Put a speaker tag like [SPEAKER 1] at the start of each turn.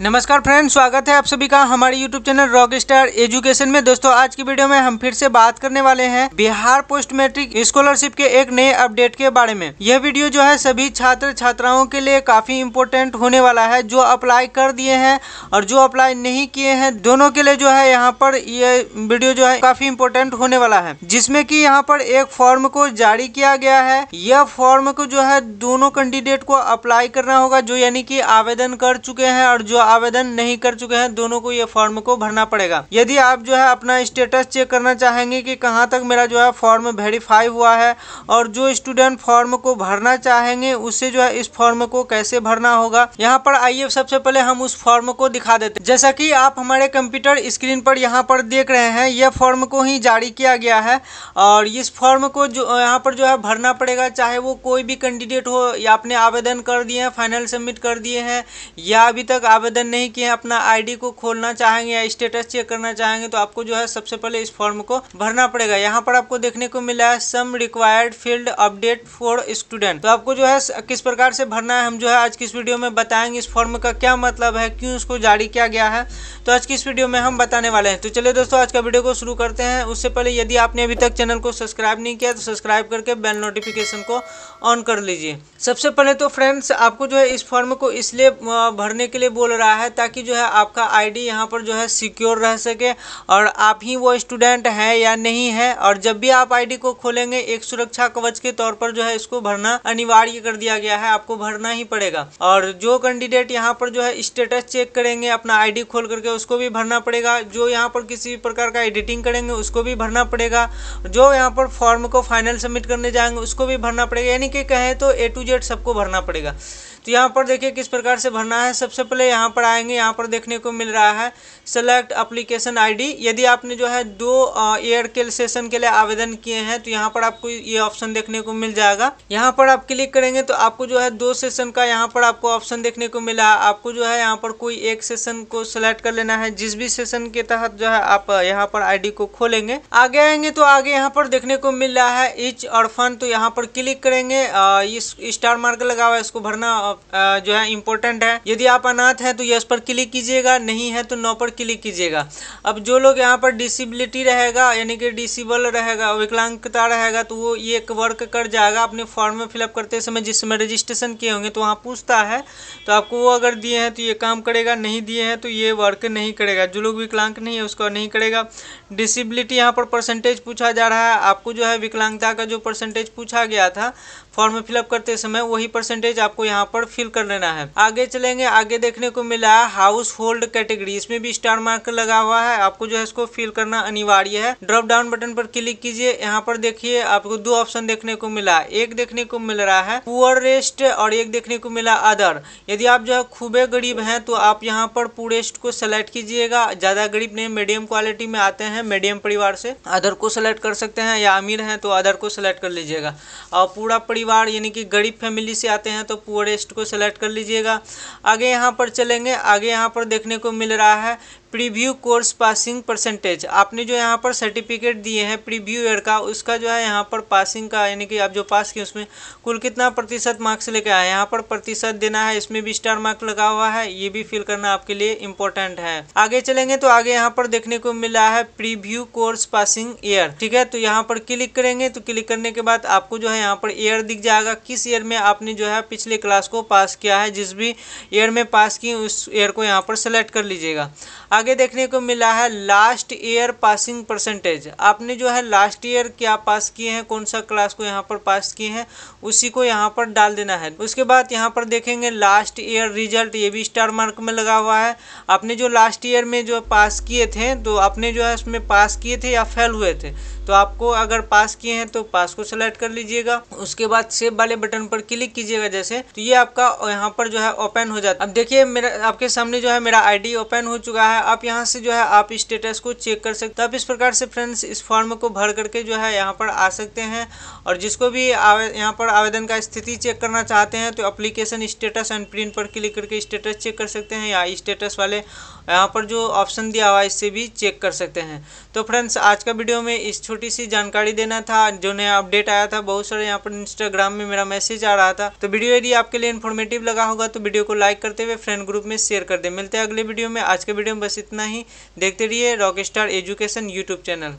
[SPEAKER 1] नमस्कार फ्रेंड्स स्वागत है आप सभी का हमारे YouTube channel Rock Star Education में दोस्तों आज की वीडियो में हम फिर से बात करने वाले हैं बिहार पोस्ट मैट्रिक स्कॉलरशिप के एक नए अपडेट के बारे में यह वीडियो जो है सभी छात्र छात्राओं के लिए काफी इम्पोर्टेंट होने वाला है जो अप्लाई कर दिए हैं और जो अप्लाई नहीं किए हैं दोनों के लिए जो है यहाँ पर यह वीडियो जो है काफी इम्पोर्टेंट होने वाला है जिसमे की यहाँ पर एक फॉर्म को जारी किया गया है यह फॉर्म को जो है दोनों कैंडिडेट को अप्लाई करना होगा जो यानी की आवेदन कर चुके हैं और जो आवेदन नहीं कर चुके हैं दोनों को ये फॉर्म को भरना पड़ेगा यदि आप जो है अपना स्टेटस चेक करना चाहेंगे कि कहाँ तक मेरा जो है फॉर्म वेरीफाई हुआ है और जो स्टूडेंट फॉर्म को भरना चाहेंगे उससे जो है इस फॉर्म को कैसे भरना होगा यहाँ पर आइए सबसे पहले हम उस फॉर्म को दिखा देते जैसा की आप हमारे कंप्यूटर स्क्रीन पर यहाँ पर देख रहे हैं यह फॉर्म को ही जारी किया गया है और इस फॉर्म को जो यहाँ पर जो है भरना पड़ेगा चाहे वो कोई भी कैंडिडेट हो या आपने आवेदन कर दिए हैं फाइनल सबमिट कर दिए हैं या अभी तक आवेदन आवेदन नहीं किए अपना आईडी को खोलना चाहेंगे या स्टेटस चेक करना चाहेंगे तो आपको जो है सबसे पहले इस फॉर्म को भरना पड़ेगा यहाँ पर आपको देखने को मिला है some required field update for student तो आपको जो है किस प्रकार से भरना है हम जो है आज की इस वीडियो में बताएंगे इस फॉर्म का क्या मतलब है क्यों इसको जारी किया गया है तो आज की इस वीडियो में हम बताने वाले हैं तो चलिए दोस्तों आज का वीडियो को शुरू करते हैं उससे पहले यदि आपने अभी तक चैनल को सब्सक्राइब नहीं किया तो सब्सक्राइब करके बेल नोटिफिकेशन को ऑन कर लीजिए सबसे पहले तो फ्रेंड्स आपको जो है इस फॉर्म को इसलिए भरने के लिए बोल रहा रहा है ताकि जो है आपका आईडी यहाँ पर जो है सिक्योर रह सके और आप ही वो स्टूडेंट हैं या नहीं है और जब भी आप आईडी को खोलेंगे एक सुरक्षा कवच के तौर पर जो है इसको भरना अनिवार्य कर दिया गया है आपको भरना ही पड़ेगा और जो कैंडिडेट यहाँ पर जो है स्टेटस चेक करेंगे अपना आईडी खोल करके उसको भी भरना पड़ेगा जो यहाँ पर किसी प्रकार का एडिटिंग करेंगे उसको भी भरना पड़ेगा जो यहाँ पर फॉर्म को फाइनल सबमिट करने जाएंगे उसको भी भरना पड़ेगा यानी कि कहें तो ए टू जेड सबको भरना पड़ेगा तो यहाँ पर देखिए किस प्रकार से भरना है सबसे पहले यहाँ पर आएंगे यहाँ पर देखने को मिल रहा है सेलेक्ट अप्लीकेशन आईडी यदि आपने जो है दो ईयर के सेशन के लिए आवेदन किए हैं तो यहाँ पर आपको ये ऑप्शन देखने को मिल जाएगा यहाँ पर आप क्लिक करेंगे तो आपको जो है दो सेशन का यहाँ पर आपको ऑप्शन देखने को मिला आपको जो है यहाँ पर कोई एक सेशन को सिलेक्ट कर लेना है जिस भी सेशन के तहत जो है आप यहाँ पर आईडी को खोलेंगे आगे आएंगे तो आगे यहाँ पर देखने को मिल रहा है इच और फन तो यहाँ पर क्लिक करेंगे इस स्टार मार्क लगा हुआ है इसको भरना जो है इम्पोर्टेंट है यदि आप अनाथ हैं तो यस पर क्लिक कीजिएगा नहीं है तो नो पर क्लिक कीजिएगा अब जो लोग यहाँ पर डिसबिलिटी रहेगा यानी कि डिसबल रहेगा विकलांगता रहेगा तो वो ये एक वर्क कर जाएगा अपने फॉर्म में फिलअप करते समय जिसमें रजिस्ट्रेशन किए होंगे तो वहाँ पूछता है तो आपको वो अगर दिए हैं तो ये काम करेगा नहीं दिए हैं तो ये वर्क नहीं करेगा जो लोग विकलांग नहीं है उसको नहीं करेगा डिसबिलिटी यहाँ पर परसेंटेज पूछा जा रहा है आपको जो है विकलांगता का जो परसेंटेज पूछा गया था फॉर्म में फिलअप करते समय वही परसेंटेज आपको यहाँ पर पर फिल कर लेना है आगे चलेंगे आगे देखने को मिला है हाउस होल्ड कैटेगरी इसमें भी स्टार मार्क लगा हुआ है आपको जो है इसको फिल करना अनिवार्य है ड्रॉप डाउन बटन पर क्लिक कीजिए यहाँ पर देखिए आपको दो ऑप्शन देखने को मिला एक देखने को मिल रहा है पुअर रेस्ट और एक देखने को मिला अदर यदि आप जो है खूबे गरीब हैं तो आप यहाँ पर पुरेस्ट को सेलेक्ट कीजिएगा ज़्यादा गरीब नहीं मीडियम क्वालिटी में आते हैं मीडियम परिवार से अदर को सेलेक्ट कर सकते हैं या अमीर हैं तो अदर को सेलेक्ट कर लीजिएगा और पूरा परिवार यानी कि गरीब फैमिली से आते हैं तो पुअरेस्ट टेक्स्ट को सेलेक्ट कर लीजिएगा आगे यहाँ पर चलेंगे आगे यहाँ पर देखने को मिल रहा है प्रीव्यू कोर्स पासिंग परसेंटेज आपने जो यहाँ पर सर्टिफिकेट दिए हैं प्रीव्यू ईयर का उसका जो है यहाँ पर पासिंग का यानी कि आप जो पास किए उसमें कुल कितना प्रतिशत मार्क्स लेके आए यहाँ पर प्रतिशत देना है इसमें भी स्टार मार्क लगा हुआ है ये भी फिल करना आपके लिए इम्पोर्टेंट है आगे चलेंगे तो आगे यहाँ पर देखने को मिला है प्रीव्यू कोर्स पासिंग ईयर ठीक है तो यहाँ पर क्लिक करेंगे तो क्लिक करने के बाद आपको जो है यहाँ पर ईयर दिख जाएगा किस ईयर में आपने जो है पिछले क्लास को को पास किया है जिस भी ईयर में पास की उस ईयर को यहाँ पर सेलेक्ट कर लीजिएगा आगे देखने को मिला है लास्ट ईयर पासिंग परसेंटेज आपने जो है लास्ट ईयर क्या पास किए हैं कौन सा क्लास को यहाँ पर पास किए हैं उसी को यहाँ पर डाल देना है उसके बाद यहाँ पर देखेंगे लास्ट ईयर रिजल्ट ये भी स्टार मार्क में लगा हुआ है आपने जो लास्ट ईयर में जो पास किए थे तो आपने जो है उसमें पास किए थे या फेल हुए थे तो आपको अगर पास किए हैं तो पास को सेलेक्ट कर लीजिएगा उसके बाद सेव वाले बटन पर क्लिक कीजिएगा जैसे तो ये आप आपका यहाँ पर जो है ओपन हो जाता है अब देखिए मेरा आपके सामने जो है मेरा आईडी ओपन हो चुका है आप यहाँ से जो है आप स्टेटस को चेक कर सकते हैं आप इस प्रकार से फ्रेंड्स इस फॉर्म को भर करके जो है यहाँ पर आ सकते हैं और जिसको भी यहाँ पर आवेदन का स्थिति चेक करना चाहते हैं तो अप्लीकेशन स्टेटस एंड प्रिंट पर क्लिक करके स्टेटस चेक कर सकते हैं या स्टेटस वाले यहाँ पर जो ऑप्शन दिया हुआ है इससे भी चेक कर सकते हैं तो फ्रेंड्स आज का वीडियो में इस छोटी सी जानकारी देना था जो नया अपडेट आया था बहुत सारे यहाँ पर इंस्टाग्राम में मेरा मैसेज आ रहा था तो वीडियो यदि आपके लिए इन्फॉर्मेटिव लगा होगा तो वीडियो को लाइक करते हुए फ्रेंड ग्रुप में शेयर कर दे मिलते हैं अगले वीडियो में आज के वीडियो में बस इतना ही देखते रहिए Rock Star Education YouTube channel